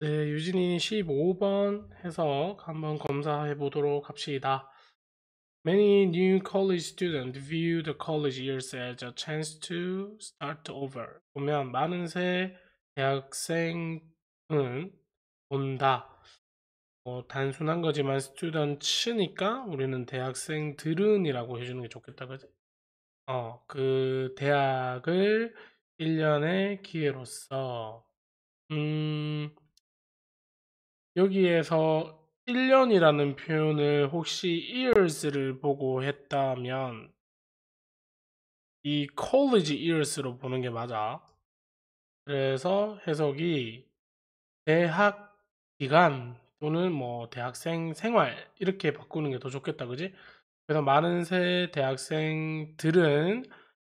네, 유진이 15번 해석 한번 검사해 보도록 합시다. Many new college students view the college years as a chance to start over. 보면 많은 새 대학생은 온다뭐 단순한 거지만 students니까 우리는 대학생들은이라고 해주는 게 좋겠다, 그지? 어, 그 대학을 1년의 기회로서 음. 여기에서 1년이라는 표현을 혹시 years를 보고 했다면 이 college years로 보는 게 맞아. 그래서 해석이 대학 기간 또는 뭐 대학생 생활 이렇게 바꾸는 게 더 좋겠다, 그지? 그래서 많은 새 대학생들은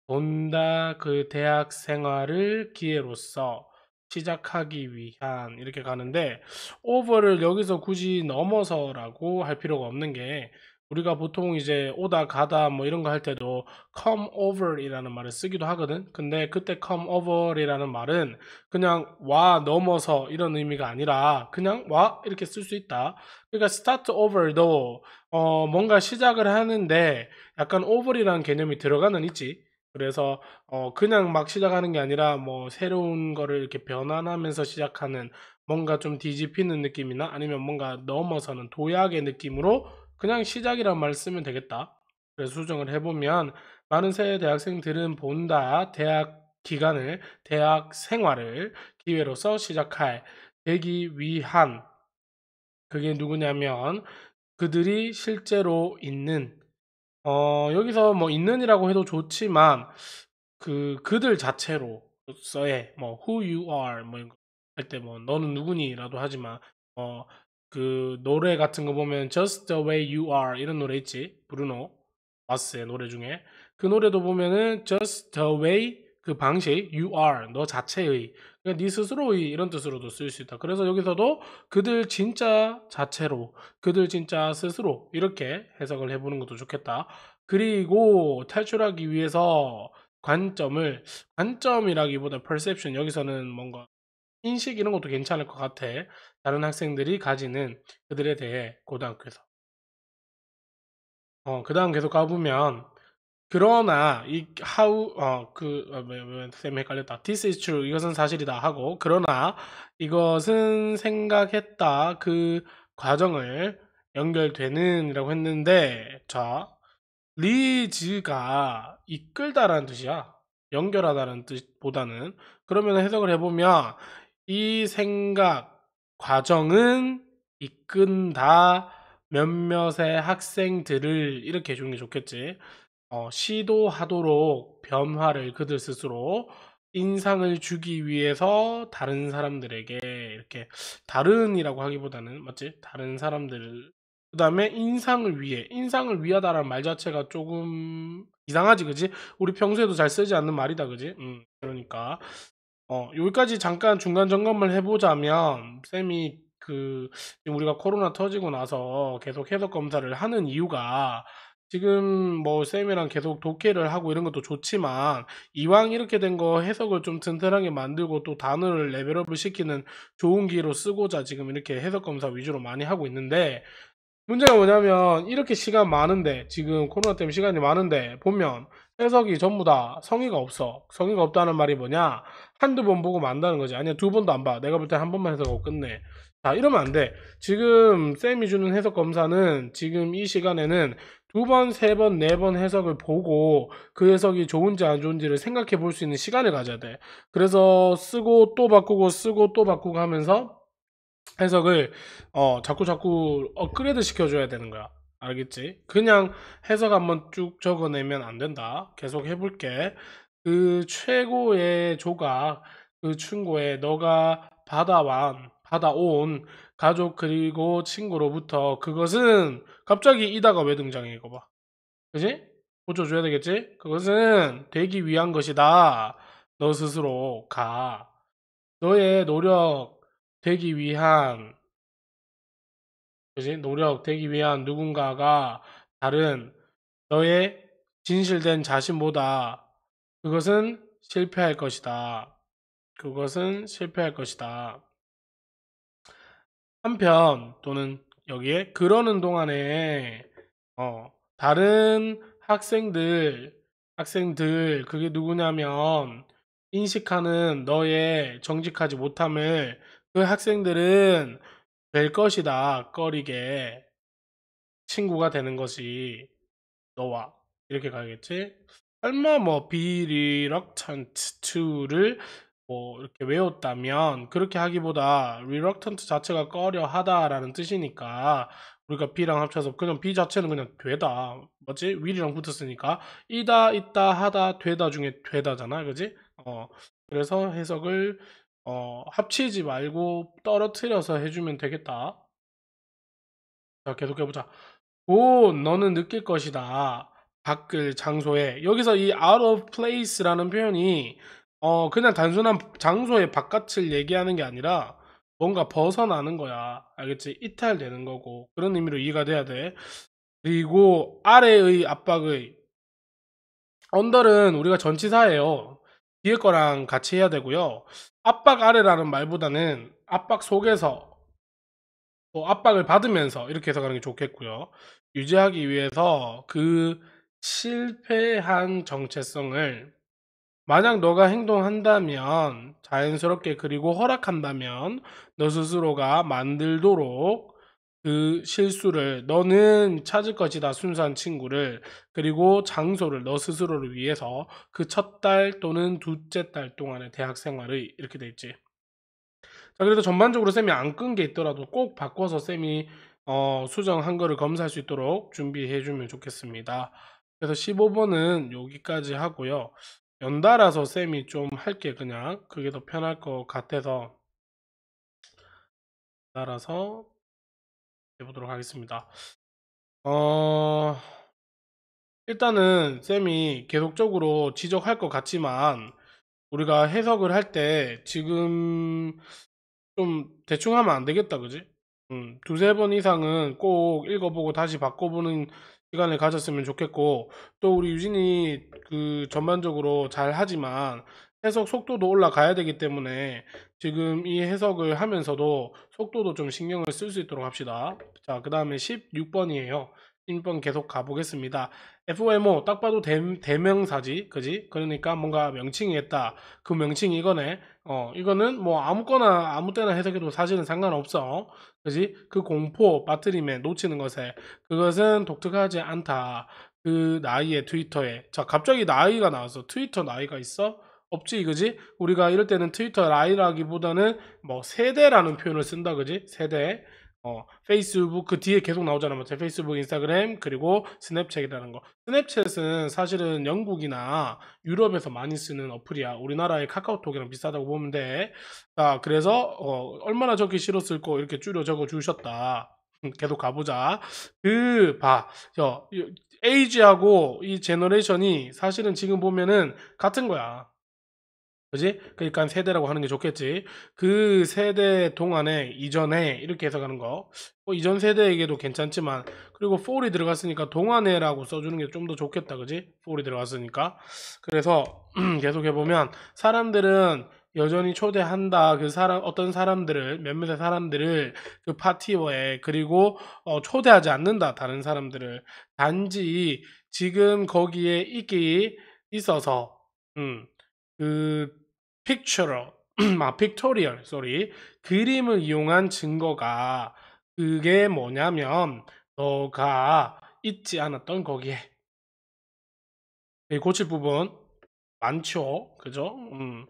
본다 그 대학 생활을 기회로써 시작하기 위한 이렇게 가는데 over를 여기서 굳이 넘어서라고 할 필요가 없는 게 우리가 보통 이제 오다 가다 뭐 이런 거 할 때도 come over 이라는 말을 쓰기도 하거든 근데 그때 come over 이라는 말은 그냥 와 넘어서 이런 의미가 아니라 그냥 와 이렇게 쓸 수 있다 그러니까 start over도 어 뭔가 시작을 하는데 약간 over이라는 개념이 들어가는 있지 그래서 어 그냥 막 시작하는 게 아니라 뭐 새로운 거를 이렇게 변환하면서 시작하는 뭔가 좀 뒤집히는 느낌이나 아니면 뭔가 넘어서는 도약의 느낌으로 그냥 시작이란 말 쓰면 되겠다. 그래서 수정을 해보면 많은 새 대학생들은 본다 대학 기간을 대학 생활을 기회로서 시작할 되기 위한 그게 누구냐면 그들이 실제로 있는 어, 여기서 뭐 있는이라고 해도 좋지만 그 그들 자체로서의 뭐 who you are 뭐 할때뭐 뭐 너는 누구니라도 하지만 어 그 노래 같은 거 보면 just the way you are 이런 노래 있지 브루노 마스의 노래 중에 그 노래도 보면은 just the way 그 방식 you are 너 자체의 그러니까 네 스스로의 이런 뜻으로도 쓸 수 있다. 그래서 여기서도 그들 진짜 자체로 그들 진짜 스스로 이렇게 해석을 해보는 것도 좋겠다. 그리고 탈출하기 위해서 관점을 관점이라기보다 perception 여기서는 뭔가 인식 이런 것도 괜찮을 것 같아. 다른 학생들이 가지는 그들에 대해 고등학교에서. 어, 그 다음 계속 가보면 그러나 이 how 어그쌤 어, 뭐, 뭐, 헷갈렸다. This is true. 이것은 사실이다 하고 그러나 이것은 생각했다 그 과정을 연결되는이라고 했는데 자리즈가 이끌다라는 뜻이야. 연결하다는 라 뜻보다는 그러면 해석을 해보면 이 생각 과정은 이끈다 몇몇의 학생들을 이렇게 해주는 게 좋겠지. 어, 시도하도록 변화를 그들 스스로 인상을 주기 위해서 다른 사람들에게 이렇게 다른이라고 하기보다는 맞지? 다른 사람들 그 다음에 인상을 위해 인상을 위하다라는 말 자체가 조금 이상하지 그지? 우리 평소에도 잘 쓰지 않는 말이다 그지? 음, 그러니까 어, 여기까지 잠깐 중간 점검을 해보자면 쌤이 그 우리가 코로나 터지고 나서 계속 해석 검사를 하는 이유가 지금 뭐 쌤이랑 계속 독해를 하고 이런 것도 좋지만 이왕 이렇게 된 거 해석을 좀 튼튼하게 만들고 또 단어를 레벨업을 시키는 좋은 기회로 쓰고자 지금 이렇게 해석 검사 위주로 많이 하고 있는데 문제가 뭐냐면 이렇게 시간 많은데 지금 코로나 때문에 시간이 많은데 보면 해석이 전부 다 성의가 없어 성의가 없다는 말이 뭐냐 한두 번 보고 만다는 거지 아니야 두 번도 안 봐 내가 볼 때 한 번만 해석하고 끝내 자 이러면 안 돼 지금 쌤이 주는 해석 검사는 지금 이 시간에는 두 번, 세 번, 네 번 해석을 보고 그 해석이 좋은지 안 좋은지를 생각해 볼 수 있는 시간을 가져야 돼. 그래서 쓰고 또 바꾸고 쓰고 또 바꾸고 하면서 해석을 어, 자꾸 자꾸 업그레이드 시켜줘야 되는 거야. 알겠지? 그냥 해석 한번 쭉 적어내면 안 된다. 계속 해볼게. 그 최고의 조각, 그 충고에 너가 받아완 하다 온 가족 그리고 친구로부터 그것은 갑자기 이다가 왜 등장해 이거 봐 그지? 고쳐줘야 되겠지? 그것은 되기 위한 것이다 너 스스로 가 너의 노력 되기 위한 그지? 노력 되기 위한 누군가가 다른 너의 진실된 자신보다 그것은 실패할 것이다. 그것은 실패할 것이다. 한편 또는 여기에 그러는 동안에 어, 다른 학생들 학생들 그게 누구냐면 인식하는 너의 정직하지 못함을 그 학생들은 될 것이다 꺼리게 친구가 되는 것이 너와 이렇게 가야겠지? 얼마 뭐 비리럭턴트 2를 뭐 이렇게 외웠다면 그렇게 하기보다 reluctant 자체가 꺼려하다라는 뜻이니까 우리가 B랑 합쳐서 그냥 B 자체는 그냥 되다 맞지? will이랑 붙었으니까 이다 있다 하다 되다 중에 되다잖아 그지? 어 그래서 해석을 어, 합치지 말고 떨어뜨려서 해주면 되겠다 자 계속해보자 오 너는 느낄 것이다 밖을 장소에 여기서 이 out of place라는 표현이 어, 그냥 단순한 장소의 바깥을 얘기하는 게 아니라 뭔가 벗어나는 거야. 알겠지? 이탈되는 거고. 그런 의미로 이해가 돼야 돼. 그리고 아래의 압박의 언더는 우리가 전치사예요. 뒤에 거랑 같이 해야 되고요. 압박 아래라는 말보다는 압박 속에서 또 압박을 받으면서 이렇게 해석하는 게 좋겠고요. 유지하기 위해서 그 실패한 정체성을 만약 너가 행동한다면 자연스럽게 그리고 허락한다면 너 스스로가 만들도록 그 실수를 너는 찾을 것이다 순수한 친구를 그리고 장소를 너 스스로를 위해서 그 첫 달 또는 두째 달 동안의 대학 생활을 이렇게 돼 있지. 자 그래서 전반적으로 쌤이 안 끈 게 있더라도 꼭 바꿔서 쌤이 어, 수정한 거를 검사할 수 있도록 준비해 주면 좋겠습니다. 그래서 15번은 여기까지 하고요. 연달아서 쌤이 좀 할게 그냥 그게 더 편할 것 같아서 따라서 해보도록 하겠습니다. 어, 일단은 쌤이 계속적으로 지적할 것 같지만 우리가 해석을 할 때 지금 좀 대충 하면 안 되겠다, 그지? 음, 두세 번 이상은 꼭 읽어보고 다시 바꿔보는 시간을 가졌으면 좋겠고 또 우리 유진이 그 전반적으로 잘 하지만 해석 속도도 올라가야 되기 때문에 지금 이 해석을 하면서도 속도도 좀 신경을 쓸 수 있도록 합시다. 자, 그 다음에 16번이에요. 16번 계속 가보겠습니다. FOMO 딱 봐도 대, 명사지 그지? 그러니까 뭔가 명칭이 있다. 그 명칭이 이거네. 어, 이거는 뭐 아무거나 아무 때나 해석해도 사실은 상관없어. 그지? 그 공포, 빠뜨림에 놓치는 것에 그것은 독특하지 않다. 그 나이에 트위터에 자 갑자기 나이가 나와서 트위터 나이가 있어? 없지 그지 우리가 이럴 때는 트위터 나이라기보다는 뭐 세대라는 표현을 쓴다 그지? 세대 어, 페이스북 그 뒤에 계속 나오잖아. 뭐제 페이스북, 인스타그램, 그리고 스냅챗이라는 거. 스냅챗은 사실은 영국이나 유럽에서 많이 쓰는 어플이야. 우리나라의 카카오톡이랑 비슷하다고 보면 돼. 자, 그래서 어, 얼마나 적기 싫었을 거 이렇게 줄여 적어 주셨다. 음, 계속 가보자. 그, 봐. 저, 에이지하고 이 제너레이션이 사실은 지금 보면은 같은 거야. 그지? 그러니까 세대라고 하는 게 좋겠지. 그 세대 동안에 이전에 이렇게 해석하는 거. 뭐 이전 세대에게도 괜찮지만 그리고 for이 들어갔으니까 동안에라고 써주는 게 좀 더 좋겠다. 그지? for이 들어갔으니까. 그래서 계속 해보면 사람들은 여전히 초대한다. 그 사람 어떤 사람들을 몇몇의 사람들을 그 파티에 그리고 어, 초대하지 않는다. 다른 사람들을 단지 지금 거기에 있기 있어서 음, 그 픽처러 아 픽토리얼 소리 그림을 이용한 증거가 그게 뭐냐면 너가 있지 않았던 거기에 네, 고칠 부분 많죠 그죠 음.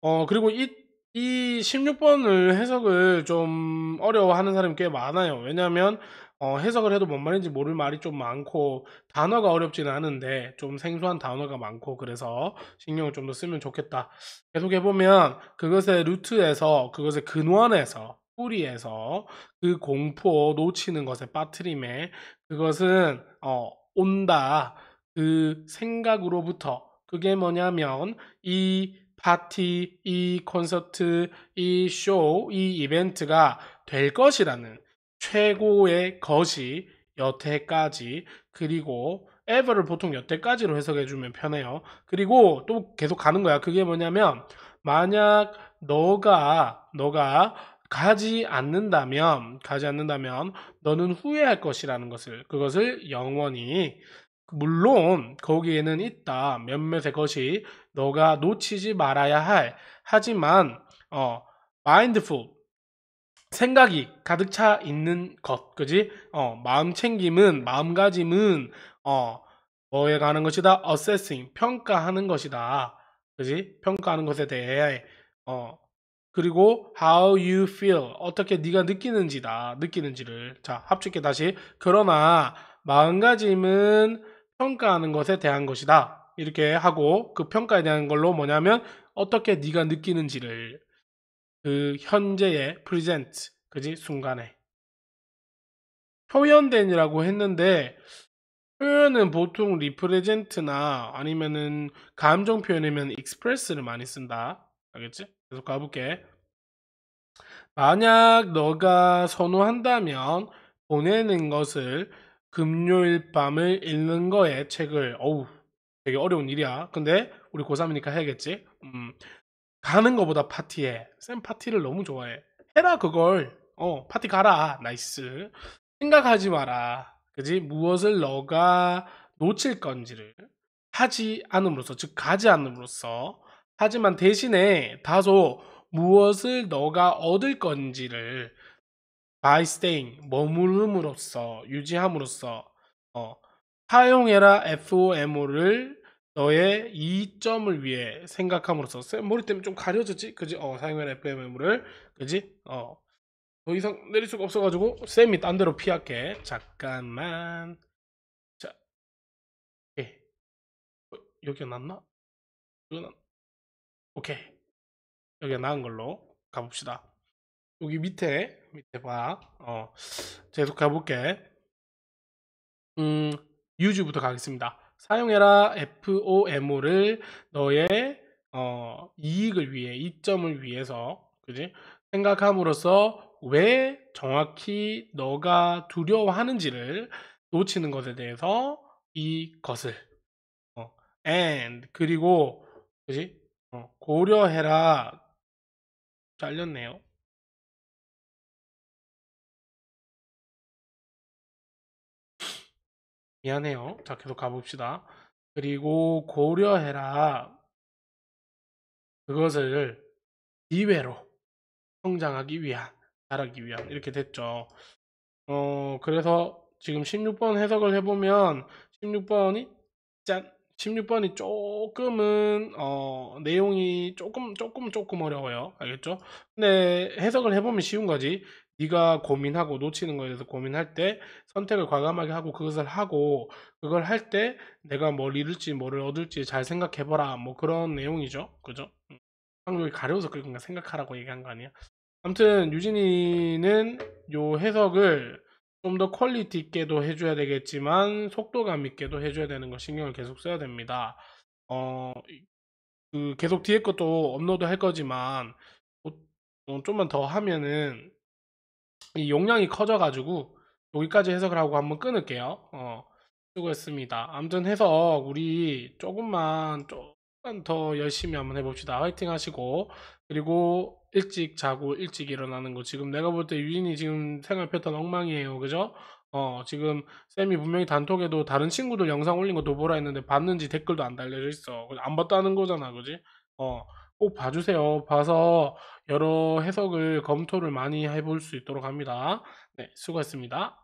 어 그리고 이, 이 16번을 해석을 좀 어려워하는 사람이 꽤 많아요 왜냐하면 어, 해석을 해도 뭔 말인지 모를 말이 좀 많고 단어가 어렵진 않은데 좀 생소한 단어가 많고 그래서 신경을 좀 더 쓰면 좋겠다. 계속 해보면 그것의 루트에서 그것의 근원에서 뿌리에서 그 공포 놓치는 것의 빠트림에 그것은 어, 온다 그 생각으로부터 그게 뭐냐면 이 파티, 이 콘서트, 이 쇼, 이 이벤트가 될 것이라는 최고의 것이 여태까지 그리고 ever를 보통 여태까지로 해석해 주면 편해요. 그리고 또 계속 가는 거야. 그게 뭐냐면 만약 너가 너가 가지 않는다면 가지 않는다면 너는 후회할 것이라는 것을 그것을 영원히 물론 거기에는 있다 몇몇의 것이 너가 놓치지 말아야 할 하지만 어 m i n d 생각이 가득 차 있는 것, 그지? 어, 마음 챙김은, 마음가짐은, 어, 뭐에 가는 것이다? assessing, 평가하는 것이다. 그지? 평가하는 것에 대해, 어, 그리고 how you feel, 어떻게 네가 느끼는지다, 느끼는지를. 자, 합축해 다시. 그러나, 마음가짐은 평가하는 것에 대한 것이다. 이렇게 하고, 그 평가에 대한 걸로 뭐냐면, 어떻게 네가 느끼는지를 그 현재의 present 그지 순간에 표현된이라고 했는데 표현은 보통 represent나 아니면은 감정 표현이면 express를 많이 쓴다 알겠지? 계속 가볼게 만약 너가 선호한다면 보내는 것을 금요일 밤을 읽는 거에 책을 어우 되게 어려운 일이야 근데 우리 고3이니까 해야겠지 음, 가는 것보다 파티에 쌤 파티를 너무 좋아해 해라 그걸 어 파티 가라 아, 나이스 생각하지 마라 그지 무엇을 너가 놓칠 건지를 하지 않음으로써 즉 가지 않음으로써 하지만 대신에 다소 무엇을 너가 얻을 건지를 by staying 머무름으로써 유지함으로써 어, 사용해라 FOMO를 너의 이점을 위해 생각함으로써 머리 때문에 좀 가려졌지 그지 어 사용한 FMM을 그지 어 더 이상 내릴 수가 없어가지고 쌤이 딴 데로 피할게 잠깐만 자 오케이 예. 어, 여기가 낫나? 이건 낫... 오케이 여기가 나은 걸로 가봅시다 여기 밑에 밑에 봐 어 계속 가볼게 음유지부터 가겠습니다 사용해라 FOMO를 너의 어, 이익을 위해 이점을 위해서 그지 생각함으로써 왜 정확히 너가 두려워하는지를 놓치는 것에 대해서 이것을 어, and 그리고 그지 어, 고려해라 잘렸네요 미안해요. 자, 계속 가봅시다. 그리고 고려해라. 그것을 기회로 성장하기 위한, 자라기 위한 이렇게 됐죠. 어, 그래서 지금 16번 해석을 해보면 16번이 짠 16번이 조금은 어, 내용이 조금 조금 조금 어려워요 알겠죠 근데 해석을 해보면 쉬운 거지 네가 고민하고 놓치는 거에 대해서 고민할 때 선택을 과감하게 하고 그것을 하고 그걸 할 때 내가 뭘 잃을지 뭐를 얻을지 잘 생각해봐라 뭐 그런 내용이죠 그죠 한국이 음. 가려워서 그런가 생각하라고 얘기한 거 아니야 아무튼 유진이는 요 해석을 좀 더 퀄리티 있게도 해줘야 되겠지만 속도감 있게도 해줘야 되는 거 신경을 계속 써야 됩니다 어, 그 계속 뒤에 것도 업로드 할 거지만 어, 좀만 더 하면은 이 용량이 커져가지고 여기까지 해석을 하고 한번 끊을게요. 어, 수고했습니다. 아무튼 해서 우리 조금만 조금만 더 열심히 한번 해봅시다. 화이팅 하시고 그리고 일찍 자고 일찍 일어나는 거 지금 내가 볼 때 유인이 지금 생활 패턴 엉망이에요. 그죠? 어 지금 쌤이 분명히 단톡에도 다른 친구들 영상 올린 거도 보라 했는데 봤는지 댓글도 안 달려져 있어. 안 봤다는 거잖아. 그지? 어꼭 봐주세요. 봐서 여러 해석을 검토를 많이 해볼 수 있도록 합니다. 네, 수고했습니다.